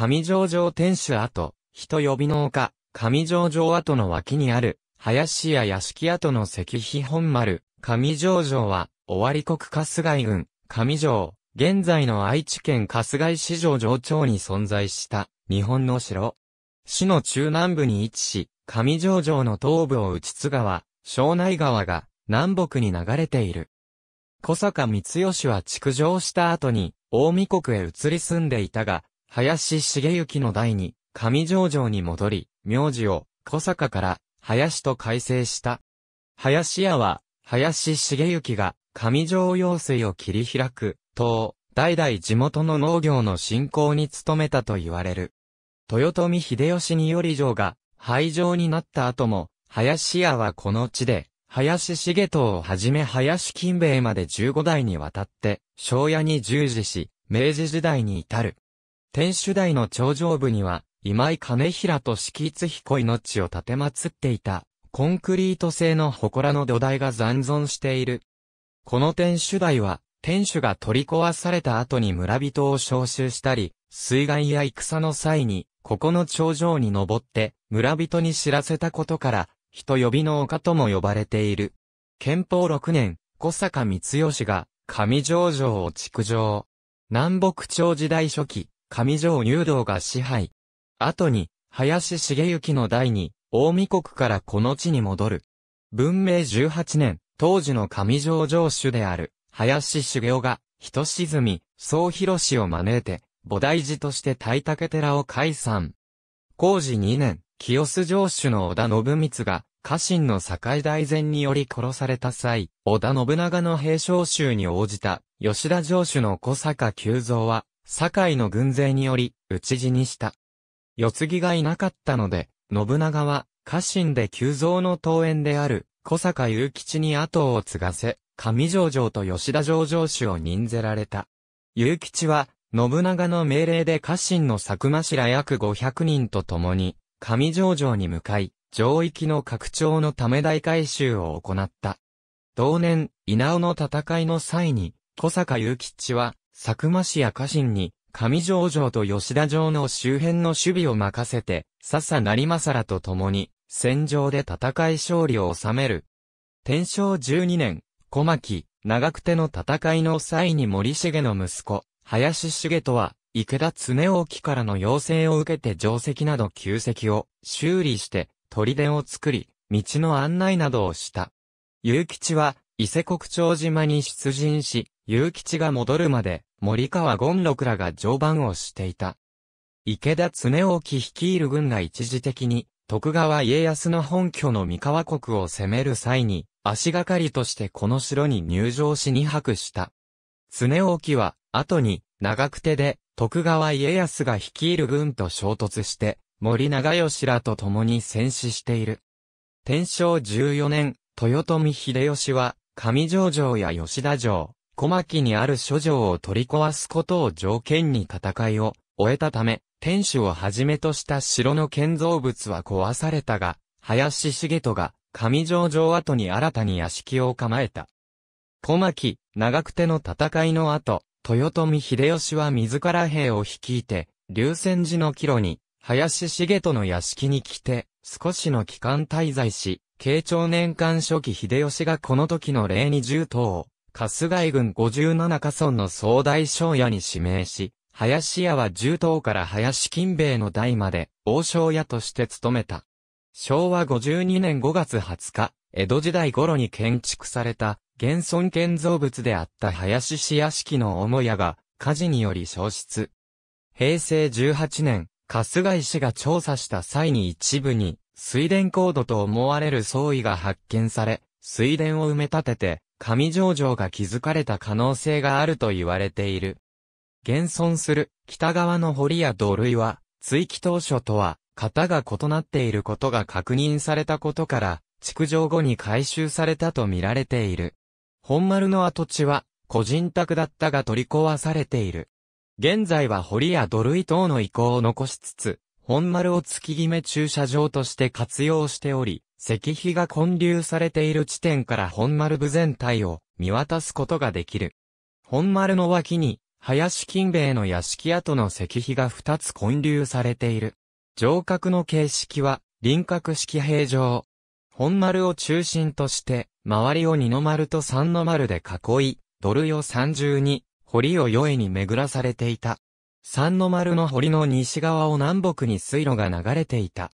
上城城天守跡、人呼びの丘、上城城跡の脇にある、林や屋敷跡の石碑本丸、上城城は、尾張国春日井郡、上城、現在の愛知県春日井市城城町に存在した、日本の城。市の中南部に位置し、上城城の東部を内津川、庄内川が南北に流れている。小坂光義は築城した後に、大見国へ移り住んでいたが、林茂之の代に、上条城に戻り、名字を小坂から林と改正した。林家は、林茂之が上条用水を切り開く、と、代々地元の農業の振興に努めたと言われる。豊臣秀吉により城が廃城になった後も、林家はこの地で、林重藤をはじめ林金兵衛まで15代にわたって、庄屋に従事し、明治時代に至る。天守台の頂上部には、今井兼平と敷津彦命を建てまっていた、コンクリート製の祠の土台が残存している。この天守台は、天守が取り壊された後に村人を召集したり、水害や戦の際に、ここの頂上に登って、村人に知らせたことから、人呼びの丘とも呼ばれている。憲法6年、小坂光義が、上城城を築城。南北朝時代初期、上条入道が支配。後に、林茂之の代に、大見国からこの地に戻る。文明18年、当時の上条城主である、林茂雄が、人沈み、総広氏を招いて、菩提寺として大竹寺を解散。工事2年、清洲城主の織田信光が、家臣の境大前により殺された際、織田信長の平将衆に応じた、吉田城主の小坂久蔵は、堺の軍勢により、討ち死にした。世継ぎがいなかったので、信長は、家臣で急増の登園である、小坂雄吉に後を継がせ、上城城と吉田城城主を任ぜられた。雄吉は、信長の命令で家臣の佐久間氏ら約500人と共に、上城城に向かい、城域の拡張のため大改修を行った。同年、稲尾の戦いの際に、小坂雄吉は、佐久間市や家臣に、上条城と吉田城の周辺の守備を任せて、笹成政らと共に、戦場で戦い勝利を収める。天正12年、小牧、長久手の戦いの際に森重の息子、林重とは、池田常興からの要請を受けて定石など旧石を修理して砦を作り、道の案内などをした。結吉は伊勢国長島に出陣し、雄吉が戻るまで、森川権六らが常磐をしていた。池田恒興率いる軍が一時的に、徳川家康の本拠の三河国を攻める際に、足がかりとしてこの城に入城し二泊した。恒興は、後に、長久手で、徳川家康が率いる軍と衝突して、森長吉らと共に戦死している。天正14年、豊臣秀吉は、上城城や吉田城、小牧にある諸城を取り壊すことを条件に戦いを終えたため、天守をはじめとした城の建造物は壊されたが、林重人が上城城跡に新たに屋敷を構えた。小牧、長久手の戦いの後、豊臣秀吉は自ら兵を率いて、龍泉寺の帰路に、林重人の屋敷に来て、少しの期間滞在し、慶長年間初期秀吉がこの時の礼に銃刀を春日井郡十七カ村の総大将屋に指名し、林屋は重頭から林金兵衛の代まで、王将屋として務めた。昭和52年5月20日、江戸時代頃に建築された、現存建造物であった林市屋敷の母屋が、火事により消失。平成18年、春日井市が調査した際に一部に、水田高度と思われる創意が発見され、水田を埋め立てて、上場城が築かれた可能性があると言われている。現存する北側の堀や土塁は、追記当初とは、型が異なっていることが確認されたことから、築城後に改修されたと見られている。本丸の跡地は、個人宅だったが取り壊されている。現在は堀や土塁等の意向を残しつつ、本丸を月決め駐車場として活用しており、石碑が建立されている地点から本丸部全体を見渡すことができる。本丸の脇に、林金兵衛の屋敷跡の石碑が二つ建立されている。城郭の形式は、輪郭式平常。本丸を中心として、周りを二の丸と三の丸で囲い、土塁を三重に、堀を四重に巡らされていた。三の丸の堀の西側を南北に水路が流れていた。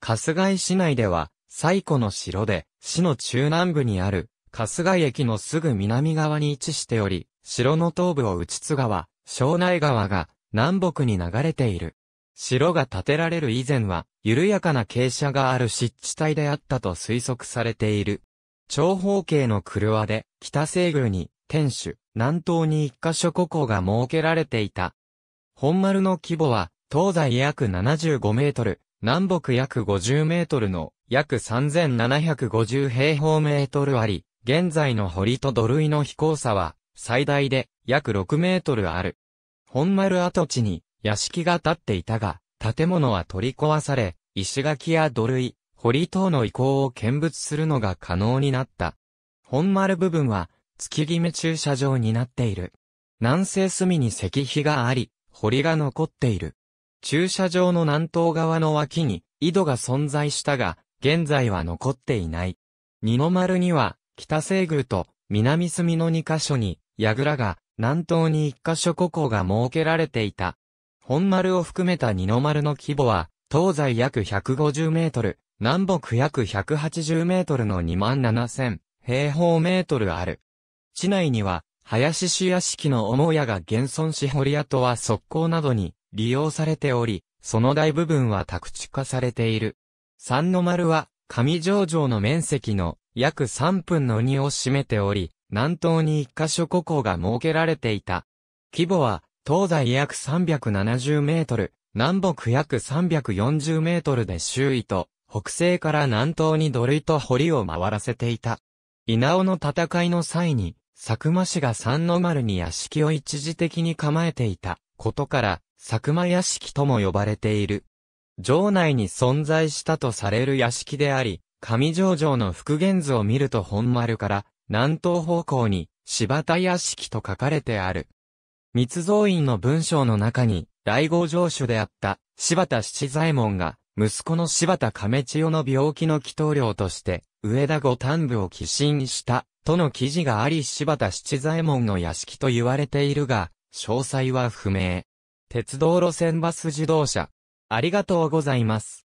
春日井市内では、最古の城で、市の中南部にある、春日駅のすぐ南側に位置しており、城の東部を内津川、庄内川が南北に流れている。城が建てられる以前は、緩やかな傾斜がある湿地帯であったと推測されている。長方形の車で、北西宮に、天守、南東に一箇所古校が設けられていた。本丸の規模は、東西約75メートル、南北約50メートルの約3750平方メートルあり、現在の堀と土塁の飛行差は、最大で約6メートルある。本丸跡地に屋敷が建っていたが、建物は取り壊され、石垣や土塁、堀等の遺構を見物するのが可能になった。本丸部分は、月決め駐車場になっている。南西隅に石碑があり、堀が残っている。駐車場の南東側の脇に井戸が存在したが、現在は残っていない。二の丸には、北西宮と南隅の二箇所に、櫓が、南東に一箇所古校が設けられていた。本丸を含めた二の丸の規模は、東西約150メートル、南北約180メートルの2万7000平方メートルある。市内には、林市屋敷の母屋が現存し堀跡は側溝などに利用されており、その大部分は宅地化されている。三の丸は、上上城の面積の約3分の2を占めており、南東に一箇所古校が設けられていた。規模は、東西約370メートル、南北約340メートルで周囲と、北西から南東に土塁と堀を回らせていた。稲尾の戦いの際に、佐久間氏が三の丸に屋敷を一時的に構えていたことから、佐久間屋敷とも呼ばれている。城内に存在したとされる屋敷であり、上城城の復元図を見ると本丸から南東方向に柴田屋敷と書かれてある。密造院の文章の中に、大号城主であった柴田七左衛門が、息子の柴田亀千代の病気の祈祷料として、上田五丹部を寄進した、との記事があり柴田七左衛門の屋敷と言われているが、詳細は不明。鉄道路線バス自動車、ありがとうございます。